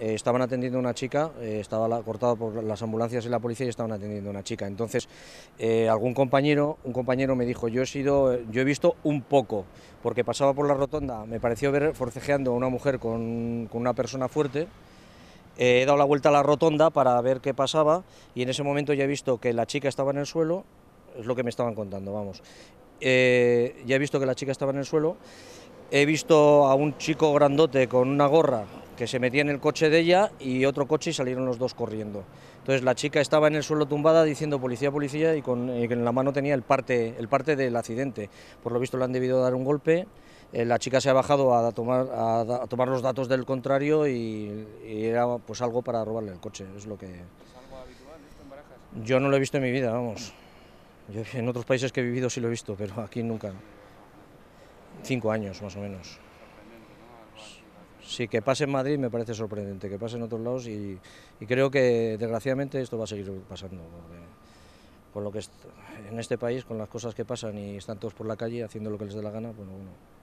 Eh, estaban atendiendo a una chica, eh, estaba cortado por las ambulancias y la policía y estaban atendiendo a una chica. Entonces, eh, algún compañero, un compañero me dijo, yo he sido, yo he visto un poco, porque pasaba por la rotonda, me pareció ver forcejeando a una mujer con, con una persona fuerte, he dado la vuelta a la rotonda para ver qué pasaba y en ese momento ya he visto que la chica estaba en el suelo, es lo que me estaban contando, vamos. ya he visto que la chica estaba en el suelo, he visto a un chico grandote con una gorra que se metía en el coche de ella y otro coche y salieron los dos corriendo. Entonces la chica estaba en el suelo tumbada diciendo policía, policía y con eh, en la mano tenía el parte, el parte del accidente. Por lo visto le han debido dar un golpe. Eh, la chica se ha bajado a tomar, a, tomar los datos del contrario y, era pues algo para robarle el coche. Es lo que... Yo no lo he visto en mi vida, vamos. en otros países que he vivido sí lo he visto, pero aquí nunca. Cinco años más o menos sí, que pase en Madrid me parece sorprendente, que pase en otros lados y, creo que desgraciadamente esto va a seguir pasando. con lo que en este país, con las cosas que pasan y están todos por la calle haciendo lo que les dé la gana, pues, bueno, bueno.